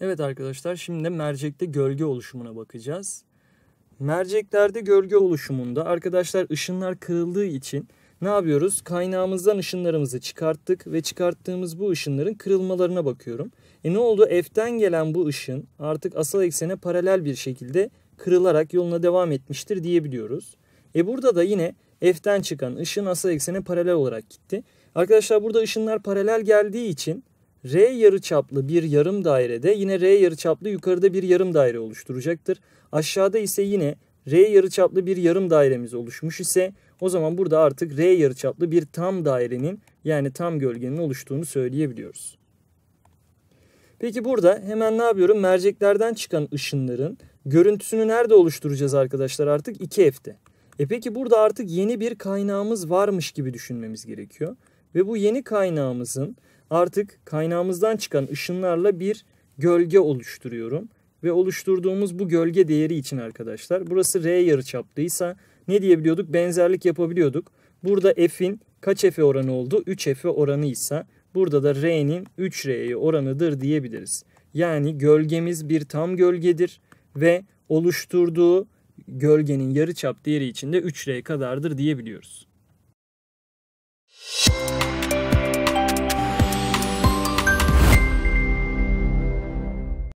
Evet arkadaşlar şimdi de mercekte gölge oluşumuna bakacağız. Merceklerde gölge oluşumunda arkadaşlar ışınlar kırıldığı için ne yapıyoruz? Kaynağımızdan ışınlarımızı çıkarttık ve çıkarttığımız bu ışınların kırılmalarına bakıyorum. E ne oldu? F'den gelen bu ışın artık asal eksene paralel bir şekilde kırılarak yoluna devam etmiştir diyebiliyoruz. E burada da yine F'den çıkan ışın asal eksene paralel olarak gitti. Arkadaşlar burada ışınlar paralel geldiği için R yarıçaplı bir yarım dairede yine R yarıçaplı yukarıda bir yarım daire oluşturacaktır. Aşağıda ise yine R yarıçaplı bir yarım dairemiz oluşmuş ise o zaman burada artık R yarıçaplı bir tam dairenin yani tam gölgenin oluştuğunu söyleyebiliyoruz. Peki burada hemen ne yapıyorum? Merceklerden çıkan ışınların görüntüsünü nerede oluşturacağız arkadaşlar artık? 2F'de. E peki burada artık yeni bir kaynağımız varmış gibi düşünmemiz gerekiyor. Ve bu yeni kaynağımızın artık kaynağımızdan çıkan ışınlarla bir gölge oluşturuyorum. Ve oluşturduğumuz bu gölge değeri için arkadaşlar burası R yarıçaplıysa ne diyebiliyorduk? Benzerlik yapabiliyorduk. Burada F'in kaç f oranı oldu? 3 f oranıysa, burada da R'nin 3R'ye oranıdır diyebiliriz. Yani gölgemiz bir tam gölgedir ve oluşturduğu gölgenin yarıçap değeri içinde 3R kadardır diyebiliyoruz. Müzik